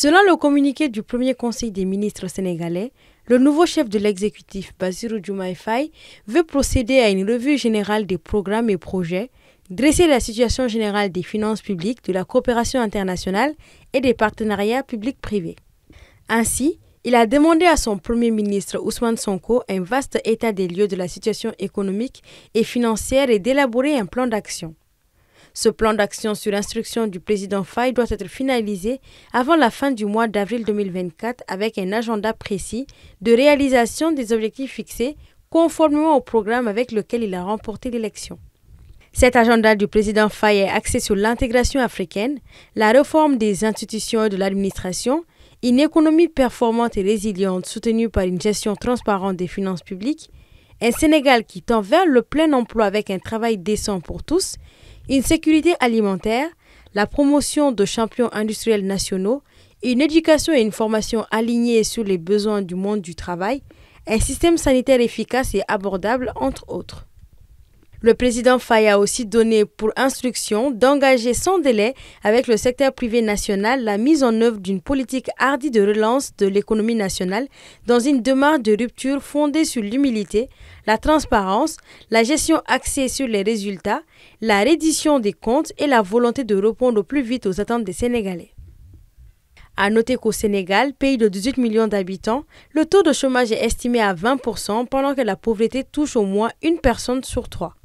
Selon le communiqué du premier conseil des ministres sénégalais, le nouveau chef de l'exécutif, Basirou Diomaye veut procéder à une revue générale des programmes et projets, dresser la situation générale des finances publiques, de la coopération internationale et des partenariats publics-privés. Ainsi, il a demandé à son premier ministre Ousmane Sonko un vaste état des lieux de la situation économique et financière et d'élaborer un plan d'action. Ce plan d'action sur l'instruction du président Faye doit être finalisé avant la fin du mois d'avril 2024 avec un agenda précis de réalisation des objectifs fixés conformément au programme avec lequel il a remporté l'élection. Cet agenda du président Faye est axé sur l'intégration africaine, la réforme des institutions et de l'administration, une économie performante et résiliente soutenue par une gestion transparente des finances publiques, un Sénégal qui tend vers le plein emploi avec un travail décent pour tous, une sécurité alimentaire, la promotion de champions industriels nationaux, une éducation et une formation alignées sur les besoins du monde du travail, un système sanitaire efficace et abordable, entre autres. Le président Faye a aussi donné pour instruction d'engager sans délai avec le secteur privé national la mise en œuvre d'une politique hardie de relance de l'économie nationale dans une démarche de rupture fondée sur l'humilité, la transparence, la gestion axée sur les résultats, la reddition des comptes et la volonté de répondre au plus vite aux attentes des Sénégalais. À noter qu'au Sénégal, pays de 18 millions d'habitants, le taux de chômage est estimé à 20% pendant que la pauvreté touche au moins une personne sur trois.